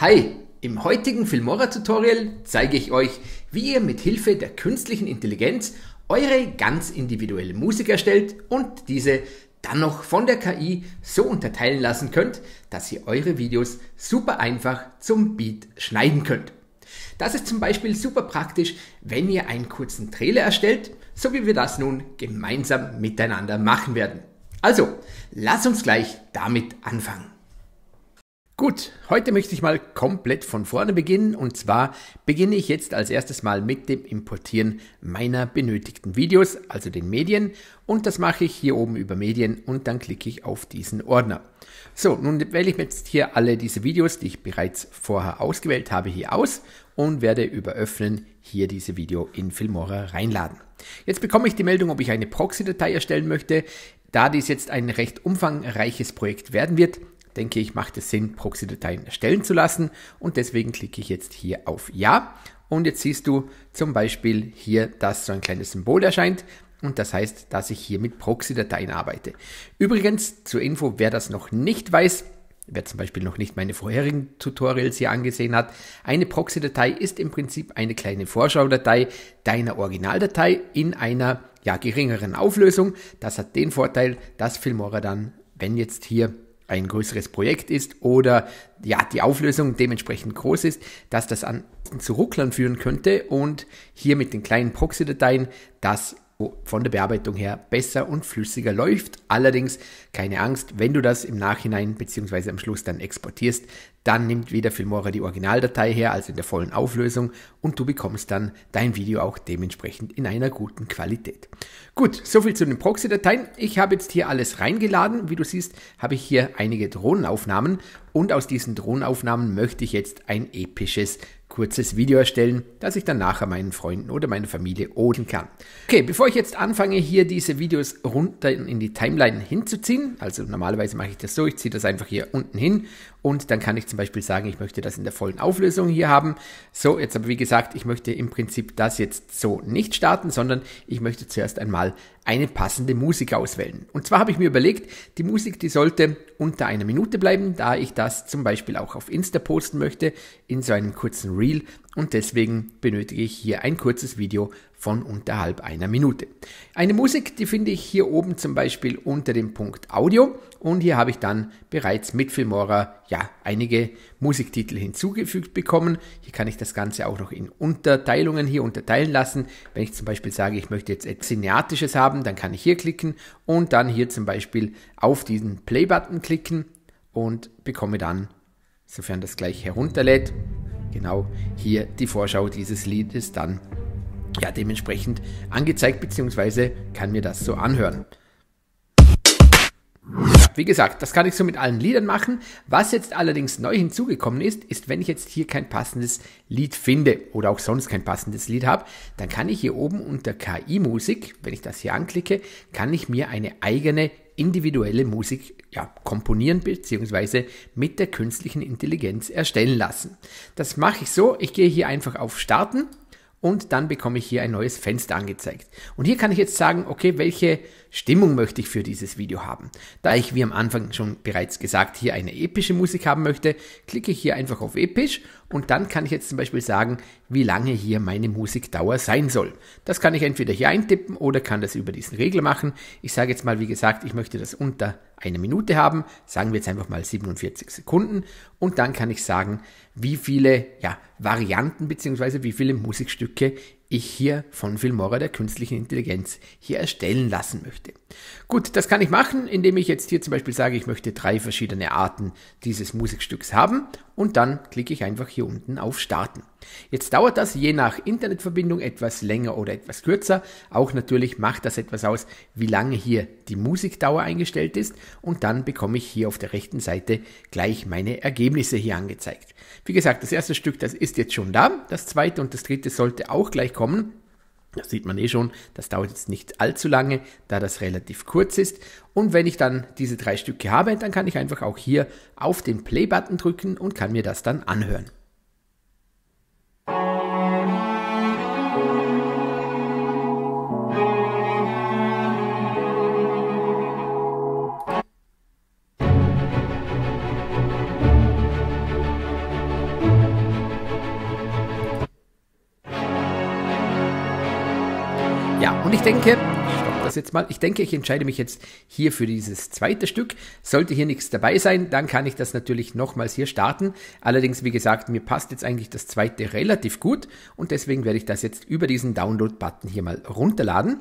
Hi, im heutigen Filmora Tutorial zeige ich euch, wie ihr mit Hilfe der künstlichen Intelligenz eure ganz individuelle Musik erstellt und diese dann noch von der KI so unterteilen lassen könnt, dass ihr eure Videos super einfach zum Beat schneiden könnt. Das ist zum Beispiel super praktisch, wenn ihr einen kurzen Trailer erstellt, so wie wir das nun gemeinsam miteinander machen werden. Also, lasst uns gleich damit anfangen. Gut, heute möchte ich mal komplett von vorne beginnen und zwar beginne ich jetzt als erstes mal mit dem Importieren meiner benötigten Videos, also den Medien und das mache ich hier oben über Medien und dann klicke ich auf diesen Ordner. So, nun wähle ich mir jetzt hier alle diese Videos, die ich bereits vorher ausgewählt habe, hier aus und werde über Öffnen hier diese Video in Filmora reinladen. Jetzt bekomme ich die Meldung, ob ich eine Proxy-Datei erstellen möchte. Da dies jetzt ein recht umfangreiches Projekt werden wird, denke ich, macht es Sinn, Proxy-Dateien erstellen zu lassen. Und deswegen klicke ich jetzt hier auf Ja. Und jetzt siehst du zum Beispiel hier, dass so ein kleines Symbol erscheint. Und das heißt, dass ich hier mit Proxy-Dateien arbeite. Übrigens, zur Info, wer das noch nicht weiß, wer zum Beispiel noch nicht meine vorherigen Tutorials hier angesehen hat, eine Proxy-Datei ist im Prinzip eine kleine Vorschau-Datei deiner Originaldatei in einer ja, geringeren Auflösung. Das hat den Vorteil, dass Filmora dann, wenn jetzt hier ein größeres Projekt ist oder ja, die Auflösung dementsprechend groß ist, dass das an zu Rucklern führen könnte und hier mit den kleinen Proxy-Dateien das von der Bearbeitung her besser und flüssiger läuft. Allerdings keine Angst, wenn du das im Nachhinein bzw. am Schluss dann exportierst, dann nimmt wieder Filmora die Originaldatei her, also in der vollen Auflösung, und du bekommst dann dein Video auch dementsprechend in einer guten Qualität. Gut, soviel zu den Proxy-Dateien. Ich habe jetzt hier alles reingeladen. Wie du siehst, habe ich hier einige Drohnenaufnahmen und aus diesen Drohnenaufnahmen möchte ich jetzt ein episches kurzes Video erstellen, das ich dann nachher meinen Freunden oder meiner Familie oden kann. Okay, bevor ich jetzt anfange, hier diese Videos runter in die Timeline hinzuziehen, also normalerweise mache ich das so, ich ziehe das einfach hier unten hin und dann kann ich zum Beispiel sagen, ich möchte das in der vollen Auflösung hier haben. So, jetzt aber wie gesagt, ich möchte im Prinzip das jetzt so nicht starten, sondern ich möchte zuerst einmal eine passende Musik auswählen. Und zwar habe ich mir überlegt, die Musik, die sollte unter einer Minute bleiben, da ich das zum Beispiel auch auf Insta posten möchte, in so einem kurzen Reel. Und deswegen benötige ich hier ein kurzes Video von unterhalb einer Minute. Eine Musik, die finde ich hier oben zum Beispiel unter dem Punkt Audio und hier habe ich dann bereits mit Filmora ja einige Musiktitel hinzugefügt bekommen. Hier kann ich das Ganze auch noch in Unterteilungen hier unterteilen lassen. Wenn ich zum Beispiel sage, ich möchte jetzt etwas Cineatisches haben, dann kann ich hier klicken und dann hier zum Beispiel auf diesen Play-Button klicken und bekomme dann, sofern das gleich herunterlädt, genau hier die Vorschau dieses Liedes dann ja dementsprechend angezeigt, beziehungsweise kann mir das so anhören. Wie gesagt, das kann ich so mit allen Liedern machen. Was jetzt allerdings neu hinzugekommen ist, ist, wenn ich jetzt hier kein passendes Lied finde oder auch sonst kein passendes Lied habe, dann kann ich hier oben unter KI-Musik, wenn ich das hier anklicke, kann ich mir eine eigene individuelle Musik ja, komponieren bzw. mit der künstlichen Intelligenz erstellen lassen. Das mache ich so, ich gehe hier einfach auf Starten und dann bekomme ich hier ein neues Fenster angezeigt. Und hier kann ich jetzt sagen, okay, welche Stimmung möchte ich für dieses Video haben. Da ich, wie am Anfang schon bereits gesagt, hier eine epische Musik haben möchte, klicke ich hier einfach auf episch und dann kann ich jetzt zum Beispiel sagen, wie lange hier meine Musikdauer sein soll. Das kann ich entweder hier eintippen oder kann das über diesen Regler machen. Ich sage jetzt mal, wie gesagt, ich möchte das unter einer Minute haben. Sagen wir jetzt einfach mal 47 Sekunden. Und dann kann ich sagen, wie viele ja, Varianten bzw. wie viele Musikstücke ich hier von Filmora der künstlichen Intelligenz hier erstellen lassen möchte. Gut, das kann ich machen, indem ich jetzt hier zum Beispiel sage, ich möchte drei verschiedene Arten dieses Musikstücks haben und dann klicke ich einfach hier unten auf Starten. Jetzt dauert das je nach Internetverbindung etwas länger oder etwas kürzer. Auch natürlich macht das etwas aus, wie lange hier die Musikdauer eingestellt ist und dann bekomme ich hier auf der rechten Seite gleich meine Ergebnisse hier angezeigt. Wie gesagt, das erste Stück, das ist jetzt schon da. Das zweite und das dritte sollte auch gleich kommen. Das sieht man eh schon, das dauert jetzt nicht allzu lange, da das relativ kurz ist. Und wenn ich dann diese drei Stücke habe, dann kann ich einfach auch hier auf den Play-Button drücken und kann mir das dann anhören. denke, stopp das jetzt mal, ich denke, ich entscheide mich jetzt hier für dieses zweite Stück. Sollte hier nichts dabei sein, dann kann ich das natürlich nochmals hier starten. Allerdings, wie gesagt, mir passt jetzt eigentlich das zweite relativ gut und deswegen werde ich das jetzt über diesen Download-Button hier mal runterladen.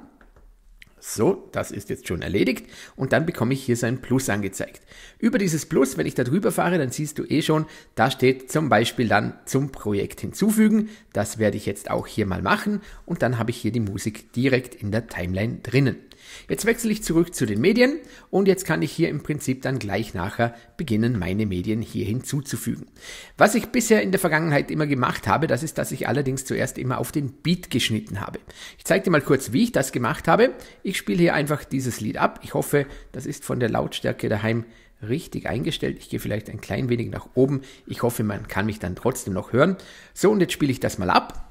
So, das ist jetzt schon erledigt und dann bekomme ich hier so ein Plus angezeigt. Über dieses Plus, wenn ich da drüber fahre, dann siehst du eh schon, da steht zum Beispiel dann zum Projekt hinzufügen. Das werde ich jetzt auch hier mal machen und dann habe ich hier die Musik direkt in der Timeline drinnen. Jetzt wechsle ich zurück zu den Medien und jetzt kann ich hier im Prinzip dann gleich nachher beginnen, meine Medien hier hinzuzufügen. Was ich bisher in der Vergangenheit immer gemacht habe, das ist, dass ich allerdings zuerst immer auf den Beat geschnitten habe. Ich zeige dir mal kurz, wie ich das gemacht habe. Ich spiele hier einfach dieses Lied ab. Ich hoffe, das ist von der Lautstärke daheim richtig eingestellt. Ich gehe vielleicht ein klein wenig nach oben. Ich hoffe, man kann mich dann trotzdem noch hören. So, und jetzt spiele ich das mal ab.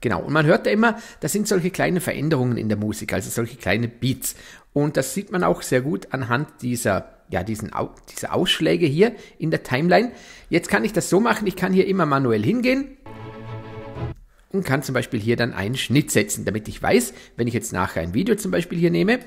Genau. Und man hört da immer, das sind solche kleine Veränderungen in der Musik, also solche kleine Beats. Und das sieht man auch sehr gut anhand dieser, ja, diesen, diese Ausschläge hier in der Timeline. Jetzt kann ich das so machen, ich kann hier immer manuell hingehen und kann zum Beispiel hier dann einen Schnitt setzen, damit ich weiß, wenn ich jetzt nachher ein Video zum Beispiel hier nehme,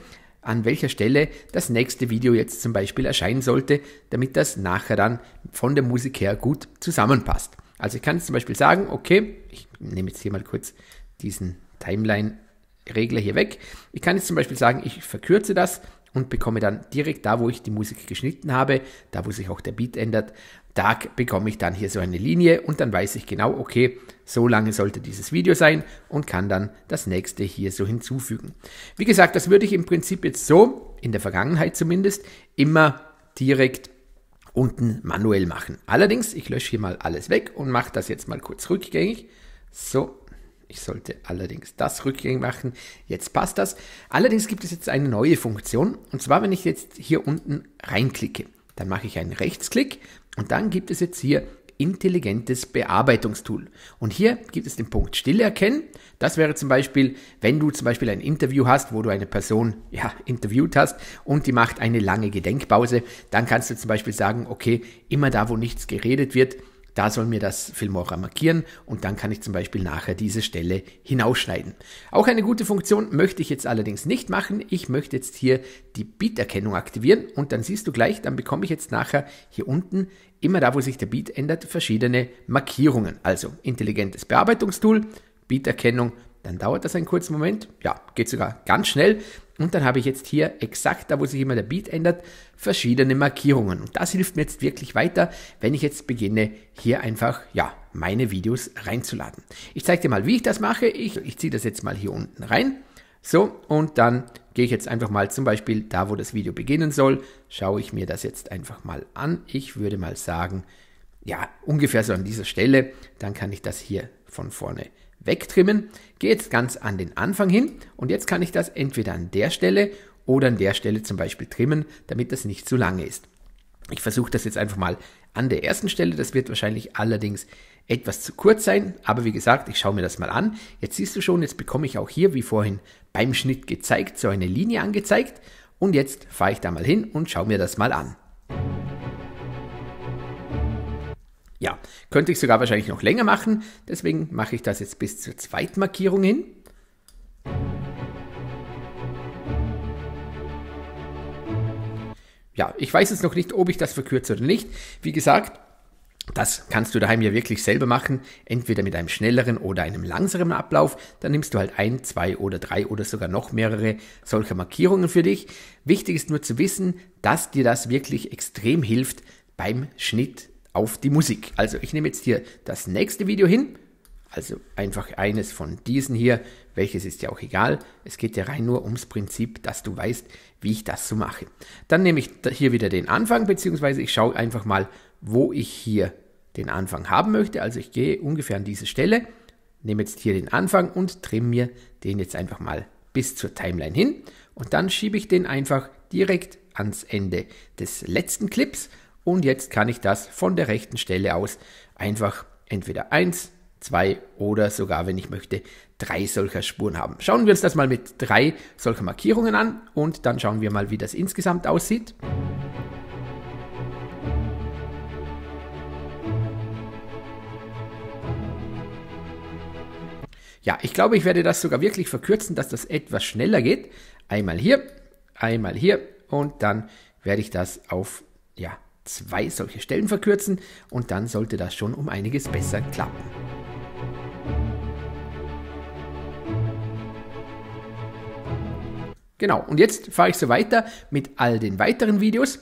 an welcher Stelle das nächste Video jetzt zum Beispiel erscheinen sollte, damit das nachher dann von der Musik her gut zusammenpasst. Also ich kann jetzt zum Beispiel sagen, okay, ich nehme jetzt hier mal kurz diesen Timeline-Regler hier weg. Ich kann jetzt zum Beispiel sagen, ich verkürze das und bekomme dann direkt da, wo ich die Musik geschnitten habe, da wo sich auch der Beat ändert, da bekomme ich dann hier so eine Linie und dann weiß ich genau, okay, so lange sollte dieses Video sein und kann dann das nächste hier so hinzufügen. Wie gesagt, das würde ich im Prinzip jetzt so, in der Vergangenheit zumindest, immer direkt unten manuell machen. Allerdings, ich lösche hier mal alles weg und mache das jetzt mal kurz rückgängig. So, ich sollte allerdings das rückgängig machen. Jetzt passt das. Allerdings gibt es jetzt eine neue Funktion. Und zwar, wenn ich jetzt hier unten reinklicke, dann mache ich einen Rechtsklick und dann gibt es jetzt hier intelligentes Bearbeitungstool. Und hier gibt es den Punkt Stille erkennen. Das wäre zum Beispiel, wenn du zum Beispiel ein Interview hast, wo du eine Person ja, interviewt hast und die macht eine lange Gedenkpause, dann kannst du zum Beispiel sagen, okay, immer da, wo nichts geredet wird, da soll mir das Filmora markieren und dann kann ich zum Beispiel nachher diese Stelle hinausschneiden. Auch eine gute Funktion möchte ich jetzt allerdings nicht machen. Ich möchte jetzt hier die Beat-Erkennung aktivieren und dann siehst du gleich, dann bekomme ich jetzt nachher hier unten immer da, wo sich der Beat ändert, verschiedene Markierungen. Also intelligentes Bearbeitungstool, Beat-Erkennung, dann dauert das einen kurzen Moment. Ja, geht sogar ganz schnell. Und dann habe ich jetzt hier exakt da, wo sich immer der Beat ändert, verschiedene Markierungen. Und das hilft mir jetzt wirklich weiter, wenn ich jetzt beginne, hier einfach, ja, meine Videos reinzuladen. Ich zeige dir mal, wie ich das mache. Ich, ich ziehe das jetzt mal hier unten rein. So, und dann gehe ich jetzt einfach mal zum Beispiel da, wo das Video beginnen soll, schaue ich mir das jetzt einfach mal an. Ich würde mal sagen, ja, ungefähr so an dieser Stelle. Dann kann ich das hier von vorne wegtrimmen, gehe jetzt ganz an den Anfang hin und jetzt kann ich das entweder an der Stelle oder an der Stelle zum Beispiel trimmen, damit das nicht zu lange ist. Ich versuche das jetzt einfach mal an der ersten Stelle. Das wird wahrscheinlich allerdings etwas zu kurz sein, aber wie gesagt, ich schaue mir das mal an. Jetzt siehst du schon, jetzt bekomme ich auch hier, wie vorhin beim Schnitt gezeigt, so eine Linie angezeigt. Und jetzt fahre ich da mal hin und schaue mir das mal an. Ja, könnte ich sogar wahrscheinlich noch länger machen, deswegen mache ich das jetzt bis zur zweiten Markierung hin. Ja, ich weiß jetzt noch nicht, ob ich das verkürze oder nicht. Wie gesagt, das kannst du daheim ja wirklich selber machen, entweder mit einem schnelleren oder einem langsameren Ablauf. Dann nimmst du halt ein, zwei oder drei oder sogar noch mehrere solcher Markierungen für dich. Wichtig ist nur zu wissen, dass dir das wirklich extrem hilft beim Schnitt auf die Musik. Also ich nehme jetzt hier das nächste Video hin. Also einfach eines von diesen hier. Welches ist ja auch egal. Es geht ja rein nur ums Prinzip, dass du weißt, wie ich das so mache. Dann nehme ich hier wieder den Anfang, beziehungsweise ich schaue einfach mal, wo ich hier den Anfang haben möchte. Also ich gehe ungefähr an diese Stelle, nehme jetzt hier den Anfang und trimme mir den jetzt einfach mal bis zur Timeline hin. Und dann schiebe ich den einfach direkt ans Ende des letzten Clips und jetzt kann ich das von der rechten Stelle aus einfach entweder 1, 2 oder sogar, wenn ich möchte, 3 solcher Spuren haben. Schauen wir uns das mal mit 3 solcher Markierungen an und dann schauen wir mal, wie das insgesamt aussieht. Ja, ich glaube, ich werde das sogar wirklich verkürzen, dass das etwas schneller geht. Einmal hier, einmal hier und dann werde ich das auf ja, zwei solche Stellen verkürzen und dann sollte das schon um einiges besser klappen. Genau, und jetzt fahre ich so weiter mit all den weiteren Videos.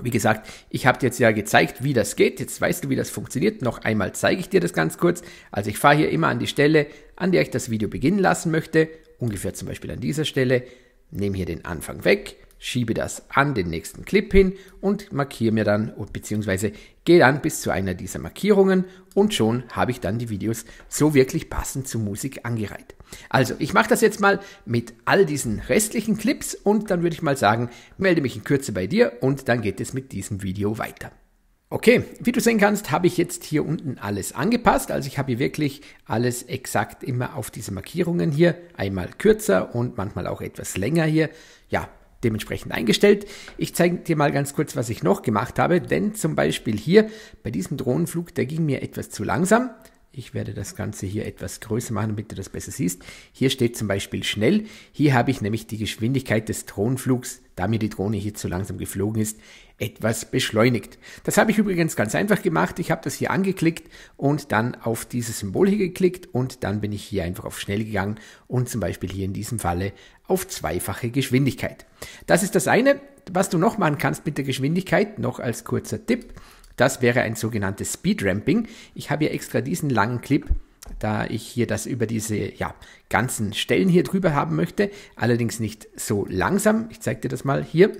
Wie gesagt, ich habe dir jetzt ja gezeigt, wie das geht. Jetzt weißt du, wie das funktioniert. Noch einmal zeige ich dir das ganz kurz. Also ich fahre hier immer an die Stelle, an der ich das Video beginnen lassen möchte. Ungefähr zum Beispiel an dieser Stelle. Nehme hier den Anfang weg schiebe das an den nächsten Clip hin und markiere mir dann bzw. gehe dann bis zu einer dieser Markierungen und schon habe ich dann die Videos so wirklich passend zur Musik angereiht. Also ich mache das jetzt mal mit all diesen restlichen Clips und dann würde ich mal sagen, melde mich in Kürze bei dir und dann geht es mit diesem Video weiter. Okay, wie du sehen kannst, habe ich jetzt hier unten alles angepasst. Also ich habe hier wirklich alles exakt immer auf diese Markierungen hier. Einmal kürzer und manchmal auch etwas länger hier. Ja, dementsprechend eingestellt. Ich zeige dir mal ganz kurz, was ich noch gemacht habe, denn zum Beispiel hier bei diesem Drohnenflug, der ging mir etwas zu langsam. Ich werde das Ganze hier etwas größer machen, damit du das besser siehst. Hier steht zum Beispiel schnell. Hier habe ich nämlich die Geschwindigkeit des Drohnenflugs, da mir die Drohne hier zu langsam geflogen ist, etwas beschleunigt. Das habe ich übrigens ganz einfach gemacht. Ich habe das hier angeklickt und dann auf dieses Symbol hier geklickt und dann bin ich hier einfach auf schnell gegangen und zum Beispiel hier in diesem Falle auf zweifache Geschwindigkeit. Das ist das eine. Was du noch machen kannst mit der Geschwindigkeit, noch als kurzer Tipp, das wäre ein sogenanntes Speedramping. Ich habe hier extra diesen langen Clip da ich hier das über diese ja, ganzen Stellen hier drüber haben möchte, allerdings nicht so langsam. Ich zeige dir das mal hier.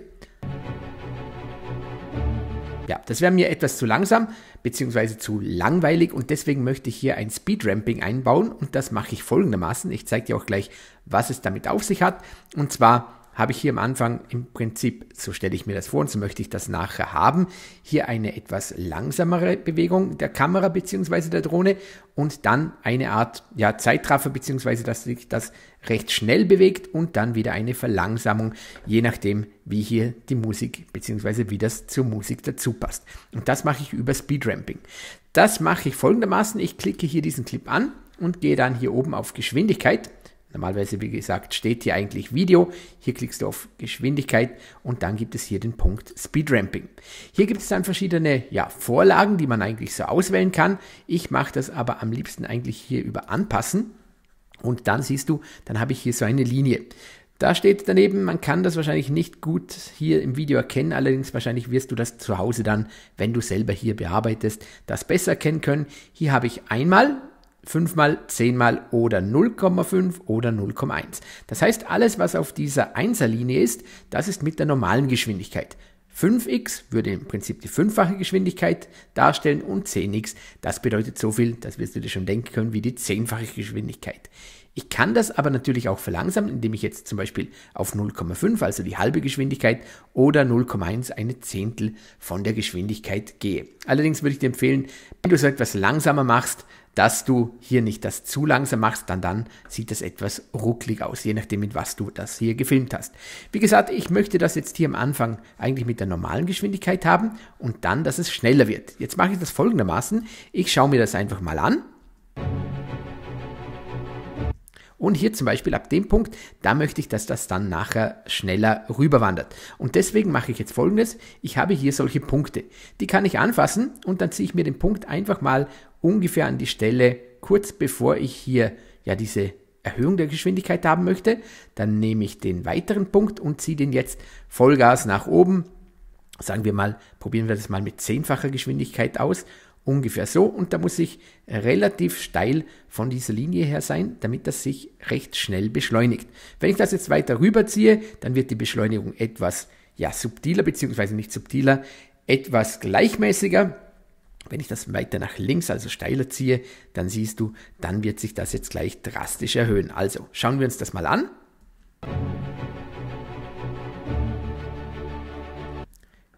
Ja, das wäre mir etwas zu langsam bzw. zu langweilig und deswegen möchte ich hier ein Speedramping einbauen und das mache ich folgendermaßen. Ich zeige dir auch gleich, was es damit auf sich hat. Und zwar habe ich hier am Anfang im Prinzip, so stelle ich mir das vor und so möchte ich das nachher haben, hier eine etwas langsamere Bewegung der Kamera bzw. der Drohne und dann eine Art ja, Zeitraffer bzw. dass sich das recht schnell bewegt und dann wieder eine Verlangsamung, je nachdem, wie hier die Musik bzw. wie das zur Musik dazu passt. Und das mache ich über Speedramping. Das mache ich folgendermaßen, ich klicke hier diesen Clip an und gehe dann hier oben auf Geschwindigkeit Normalerweise, wie gesagt, steht hier eigentlich Video. Hier klickst du auf Geschwindigkeit und dann gibt es hier den Punkt Speedramping. Hier gibt es dann verschiedene ja, Vorlagen, die man eigentlich so auswählen kann. Ich mache das aber am liebsten eigentlich hier über Anpassen. Und dann siehst du, dann habe ich hier so eine Linie. Da steht daneben, man kann das wahrscheinlich nicht gut hier im Video erkennen, allerdings wahrscheinlich wirst du das zu Hause dann, wenn du selber hier bearbeitest, das besser erkennen können. Hier habe ich einmal fünfmal, zehnmal oder 0,5 oder 0,1. Das heißt, alles, was auf dieser 1er Linie ist, das ist mit der normalen Geschwindigkeit. 5x würde im Prinzip die fünffache Geschwindigkeit darstellen und 10x, das bedeutet so viel, das wirst du dir schon denken können, wie die zehnfache Geschwindigkeit. Ich kann das aber natürlich auch verlangsamen, indem ich jetzt zum Beispiel auf 0,5, also die halbe Geschwindigkeit, oder 0,1, eine Zehntel von der Geschwindigkeit gehe. Allerdings würde ich dir empfehlen, wenn du so etwas langsamer machst, dass du hier nicht das zu langsam machst, dann, dann sieht das etwas rucklig aus, je nachdem, mit was du das hier gefilmt hast. Wie gesagt, ich möchte das jetzt hier am Anfang eigentlich mit der normalen Geschwindigkeit haben und dann, dass es schneller wird. Jetzt mache ich das folgendermaßen. Ich schaue mir das einfach mal an. Und hier zum Beispiel ab dem Punkt, da möchte ich, dass das dann nachher schneller rüberwandert. Und deswegen mache ich jetzt folgendes. Ich habe hier solche Punkte. Die kann ich anfassen und dann ziehe ich mir den Punkt einfach mal ungefähr an die Stelle, kurz bevor ich hier ja diese Erhöhung der Geschwindigkeit haben möchte, dann nehme ich den weiteren Punkt und ziehe den jetzt Vollgas nach oben. Sagen wir mal, probieren wir das mal mit zehnfacher Geschwindigkeit aus. Ungefähr so. Und da muss ich relativ steil von dieser Linie her sein, damit das sich recht schnell beschleunigt. Wenn ich das jetzt weiter rüberziehe, dann wird die Beschleunigung etwas ja, subtiler, beziehungsweise nicht subtiler, etwas gleichmäßiger. Wenn ich das weiter nach links, also steiler ziehe, dann siehst du, dann wird sich das jetzt gleich drastisch erhöhen. Also schauen wir uns das mal an.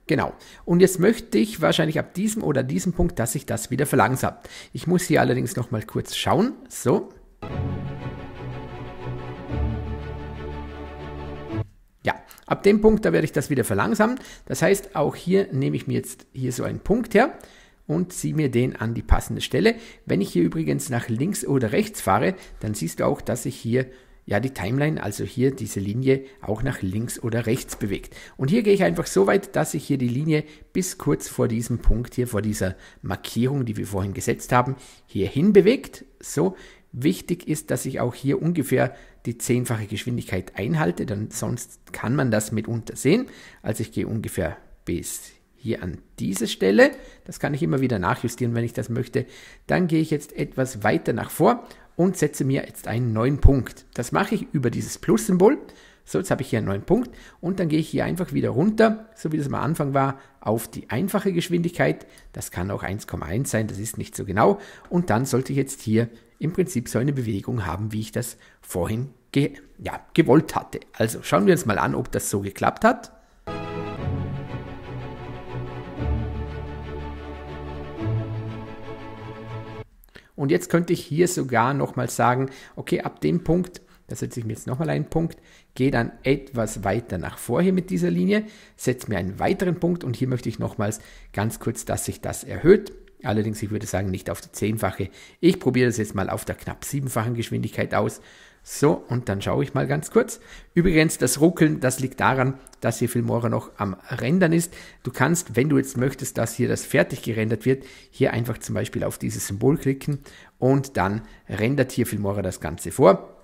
Genau. Und jetzt möchte ich wahrscheinlich ab diesem oder diesem Punkt, dass ich das wieder verlangsamt. Ich muss hier allerdings nochmal kurz schauen. So. Ja, ab dem Punkt, da werde ich das wieder verlangsamen. Das heißt, auch hier nehme ich mir jetzt hier so einen Punkt her und ziehe mir den an die passende Stelle. Wenn ich hier übrigens nach links oder rechts fahre, dann siehst du auch, dass ich hier ja die Timeline, also hier diese Linie auch nach links oder rechts bewegt. Und hier gehe ich einfach so weit, dass ich hier die Linie bis kurz vor diesem Punkt hier, vor dieser Markierung, die wir vorhin gesetzt haben, hier hin bewegt. So, wichtig ist, dass ich auch hier ungefähr die zehnfache Geschwindigkeit einhalte, denn sonst kann man das mitunter sehen. Also ich gehe ungefähr bis hier an diese Stelle. Das kann ich immer wieder nachjustieren, wenn ich das möchte. Dann gehe ich jetzt etwas weiter nach vor und setze mir jetzt einen neuen Punkt. Das mache ich über dieses Plus-Symbol. So, jetzt habe ich hier einen neuen Punkt und dann gehe ich hier einfach wieder runter, so wie das am Anfang war, auf die einfache Geschwindigkeit. Das kann auch 1,1 sein, das ist nicht so genau. Und dann sollte ich jetzt hier im Prinzip so eine Bewegung haben, wie ich das vorhin ge ja, gewollt hatte. Also schauen wir uns mal an, ob das so geklappt hat. Und jetzt könnte ich hier sogar nochmal sagen, okay, ab dem Punkt, da setze ich mir jetzt nochmal einen Punkt, gehe dann etwas weiter nach vor hier mit dieser Linie, setze mir einen weiteren Punkt und hier möchte ich nochmals ganz kurz, dass sich das erhöht. Allerdings, ich würde sagen, nicht auf die zehnfache. Ich probiere das jetzt mal auf der knapp siebenfachen Geschwindigkeit aus. So, und dann schaue ich mal ganz kurz. Übrigens, das Ruckeln, das liegt daran, dass hier Filmora noch am Rendern ist. Du kannst, wenn du jetzt möchtest, dass hier das fertig gerendert wird, hier einfach zum Beispiel auf dieses Symbol klicken und dann rendert hier Filmora das Ganze vor.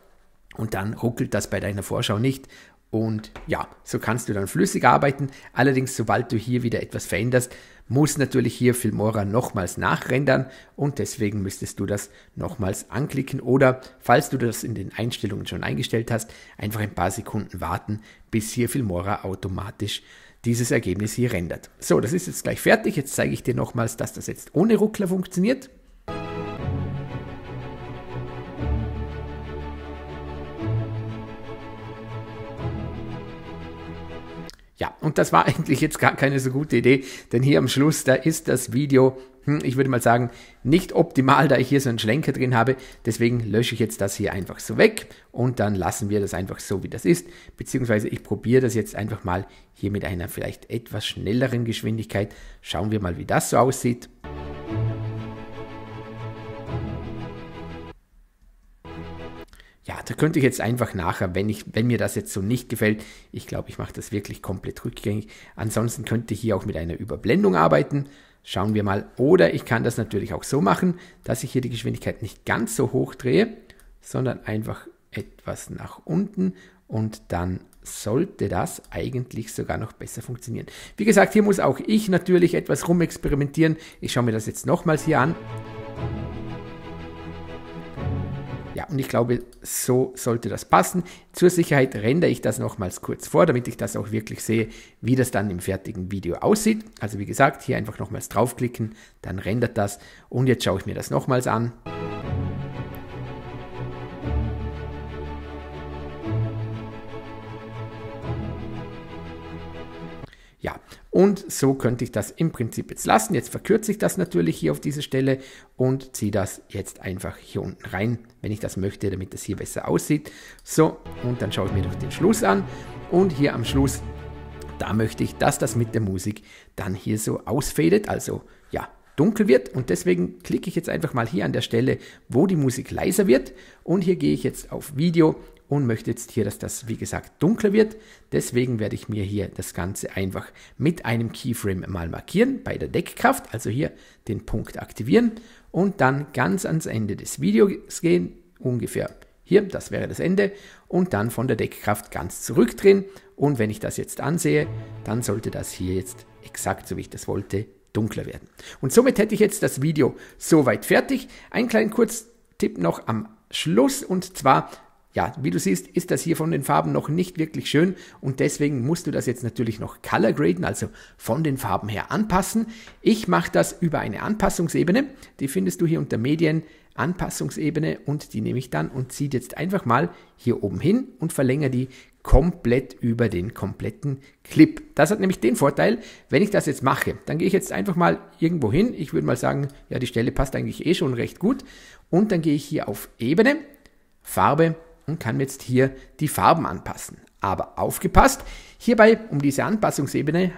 Und dann ruckelt das bei deiner Vorschau nicht. Und ja, so kannst du dann flüssig arbeiten. Allerdings, sobald du hier wieder etwas veränderst, muss natürlich hier Filmora nochmals nachrendern und deswegen müsstest du das nochmals anklicken oder, falls du das in den Einstellungen schon eingestellt hast, einfach ein paar Sekunden warten, bis hier Filmora automatisch dieses Ergebnis hier rendert. So, das ist jetzt gleich fertig. Jetzt zeige ich dir nochmals, dass das jetzt ohne Ruckler funktioniert. und das war eigentlich jetzt gar keine so gute Idee, denn hier am Schluss, da ist das Video, hm, ich würde mal sagen, nicht optimal, da ich hier so einen Schlenker drin habe. Deswegen lösche ich jetzt das hier einfach so weg und dann lassen wir das einfach so, wie das ist. Beziehungsweise ich probiere das jetzt einfach mal hier mit einer vielleicht etwas schnelleren Geschwindigkeit. Schauen wir mal, wie das so aussieht. ja, da könnte ich jetzt einfach nachher, wenn, ich, wenn mir das jetzt so nicht gefällt, ich glaube, ich mache das wirklich komplett rückgängig. Ansonsten könnte ich hier auch mit einer Überblendung arbeiten. Schauen wir mal. Oder ich kann das natürlich auch so machen, dass ich hier die Geschwindigkeit nicht ganz so hoch drehe, sondern einfach etwas nach unten und dann sollte das eigentlich sogar noch besser funktionieren. Wie gesagt, hier muss auch ich natürlich etwas rumexperimentieren. Ich schaue mir das jetzt nochmals hier an und ich glaube, so sollte das passen. Zur Sicherheit rendere ich das nochmals kurz vor, damit ich das auch wirklich sehe, wie das dann im fertigen Video aussieht. Also wie gesagt, hier einfach nochmals draufklicken, dann rendert das und jetzt schaue ich mir das nochmals an. Ja, und so könnte ich das im Prinzip jetzt lassen. Jetzt verkürze ich das natürlich hier auf diese Stelle und ziehe das jetzt einfach hier unten rein, wenn ich das möchte, damit das hier besser aussieht. So, und dann schaue ich mir doch den Schluss an. Und hier am Schluss, da möchte ich, dass das mit der Musik dann hier so ausfädet. Also ja, dunkel wird und deswegen klicke ich jetzt einfach mal hier an der Stelle, wo die Musik leiser wird und hier gehe ich jetzt auf Video und möchte jetzt hier, dass das, wie gesagt, dunkler wird. Deswegen werde ich mir hier das Ganze einfach mit einem Keyframe mal markieren bei der Deckkraft, also hier den Punkt aktivieren und dann ganz ans Ende des Videos gehen, ungefähr hier, das wäre das Ende und dann von der Deckkraft ganz zurückdrehen und wenn ich das jetzt ansehe, dann sollte das hier jetzt exakt so wie ich das wollte dunkler werden. Und somit hätte ich jetzt das Video soweit fertig. Ein kleinen Kurztipp noch am Schluss und zwar ja, wie du siehst, ist das hier von den Farben noch nicht wirklich schön und deswegen musst du das jetzt natürlich noch color graden, also von den Farben her anpassen. Ich mache das über eine Anpassungsebene, die findest du hier unter Medien, Anpassungsebene und die nehme ich dann und ziehe jetzt einfach mal hier oben hin und verlängere die komplett über den kompletten Clip. Das hat nämlich den Vorteil, wenn ich das jetzt mache, dann gehe ich jetzt einfach mal irgendwo hin. Ich würde mal sagen, ja, die Stelle passt eigentlich eh schon recht gut. Und dann gehe ich hier auf Ebene, Farbe, und kann jetzt hier die Farben anpassen. Aber aufgepasst, hierbei um diese Anpassungsebene,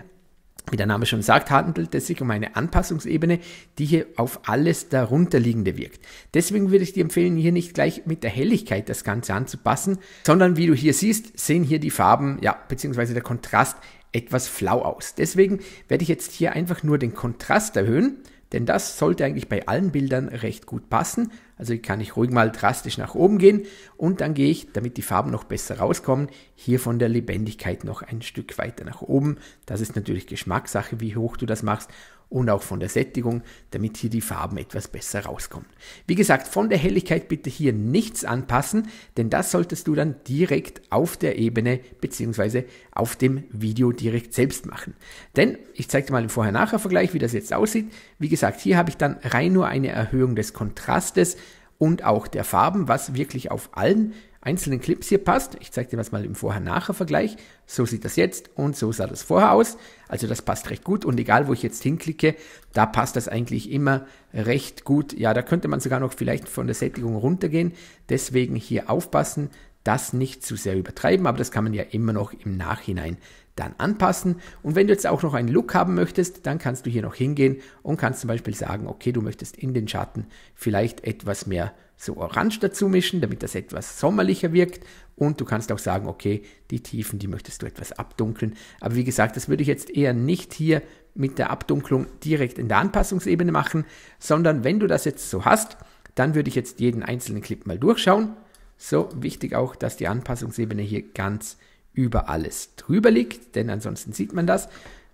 wie der Name schon sagt, handelt es sich um eine Anpassungsebene, die hier auf alles darunterliegende wirkt. Deswegen würde ich dir empfehlen, hier nicht gleich mit der Helligkeit das Ganze anzupassen, sondern wie du hier siehst, sehen hier die Farben, ja, beziehungsweise der Kontrast etwas flau aus. Deswegen werde ich jetzt hier einfach nur den Kontrast erhöhen, denn das sollte eigentlich bei allen Bildern recht gut passen. Also kann ich ruhig mal drastisch nach oben gehen und dann gehe ich, damit die Farben noch besser rauskommen, hier von der Lebendigkeit noch ein Stück weiter nach oben. Das ist natürlich Geschmackssache, wie hoch du das machst und auch von der Sättigung, damit hier die Farben etwas besser rauskommen. Wie gesagt, von der Helligkeit bitte hier nichts anpassen, denn das solltest du dann direkt auf der Ebene bzw. auf dem Video direkt selbst machen. Denn ich zeige dir mal im Vorher-Nachher-Vergleich, wie das jetzt aussieht. Wie gesagt, hier habe ich dann rein nur eine Erhöhung des Kontrastes und auch der Farben, was wirklich auf allen einzelnen Clips hier passt. Ich zeige dir das mal im Vorher-Nachher-Vergleich. So sieht das jetzt und so sah das vorher aus. Also das passt recht gut und egal, wo ich jetzt hinklicke, da passt das eigentlich immer recht gut. Ja, da könnte man sogar noch vielleicht von der Sättigung runtergehen. Deswegen hier aufpassen, das nicht zu sehr übertreiben, aber das kann man ja immer noch im Nachhinein dann anpassen. Und wenn du jetzt auch noch einen Look haben möchtest, dann kannst du hier noch hingehen und kannst zum Beispiel sagen, okay, du möchtest in den Schatten vielleicht etwas mehr so orange dazu mischen, damit das etwas sommerlicher wirkt. Und du kannst auch sagen, okay, die Tiefen, die möchtest du etwas abdunkeln. Aber wie gesagt, das würde ich jetzt eher nicht hier mit der Abdunklung direkt in der Anpassungsebene machen, sondern wenn du das jetzt so hast, dann würde ich jetzt jeden einzelnen Clip mal durchschauen. So wichtig auch, dass die Anpassungsebene hier ganz über alles drüber liegt, denn ansonsten sieht man das.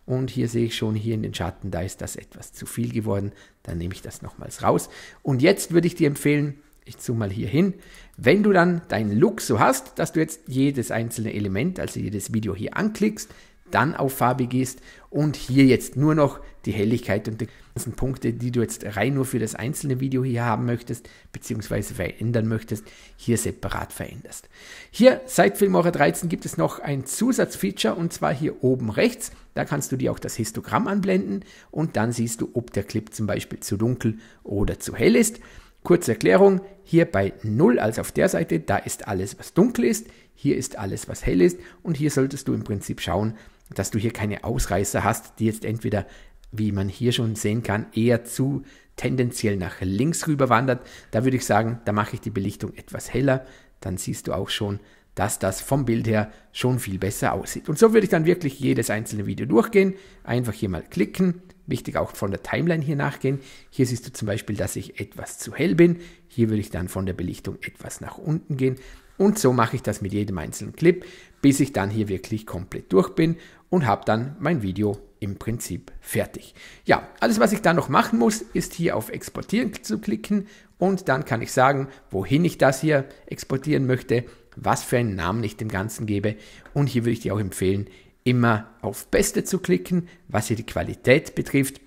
Und hier sehe ich schon hier in den Schatten, da ist das etwas zu viel geworden. Dann nehme ich das nochmals raus. Und jetzt würde ich dir empfehlen, ich zoome mal hier hin, wenn du dann deinen Look so hast, dass du jetzt jedes einzelne Element, also jedes Video hier anklickst, dann auf Farbe gehst und hier jetzt nur noch die Helligkeit und die ganzen Punkte, die du jetzt rein nur für das einzelne Video hier haben möchtest, beziehungsweise verändern möchtest, hier separat veränderst. Hier seit Filmora 13 gibt es noch ein Zusatzfeature und zwar hier oben rechts. Da kannst du dir auch das Histogramm anblenden und dann siehst du, ob der Clip zum Beispiel zu dunkel oder zu hell ist. Kurze Erklärung, hier bei 0, also auf der Seite, da ist alles, was dunkel ist, hier ist alles, was hell ist und hier solltest du im Prinzip schauen, dass du hier keine Ausreißer hast, die jetzt entweder, wie man hier schon sehen kann, eher zu tendenziell nach links rüber wandert. Da würde ich sagen, da mache ich die Belichtung etwas heller, dann siehst du auch schon, dass das vom Bild her schon viel besser aussieht. Und so würde ich dann wirklich jedes einzelne Video durchgehen. Einfach hier mal klicken, wichtig auch von der Timeline hier nachgehen. Hier siehst du zum Beispiel, dass ich etwas zu hell bin. Hier würde ich dann von der Belichtung etwas nach unten gehen. Und so mache ich das mit jedem einzelnen Clip, bis ich dann hier wirklich komplett durch bin und habe dann mein Video im Prinzip fertig. Ja, alles was ich dann noch machen muss, ist hier auf Exportieren zu klicken und dann kann ich sagen, wohin ich das hier exportieren möchte, was für einen Namen ich dem Ganzen gebe und hier würde ich dir auch empfehlen, immer auf Beste zu klicken, was hier die Qualität betrifft.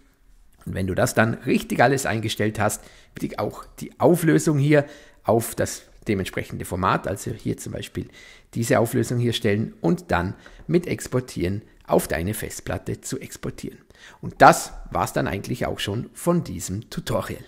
Und wenn du das dann richtig alles eingestellt hast, bitte auch die Auflösung hier auf das dementsprechende Format, also hier zum Beispiel diese Auflösung hier stellen und dann mit Exportieren auf deine Festplatte zu exportieren. Und das war es dann eigentlich auch schon von diesem Tutorial.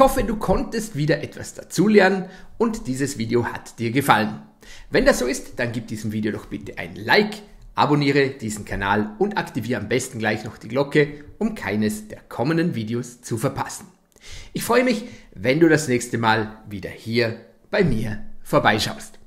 Ich hoffe, du konntest wieder etwas dazulernen und dieses Video hat dir gefallen. Wenn das so ist, dann gib diesem Video doch bitte ein Like, abonniere diesen Kanal und aktiviere am besten gleich noch die Glocke, um keines der kommenden Videos zu verpassen. Ich freue mich, wenn du das nächste Mal wieder hier bei mir vorbeischaust.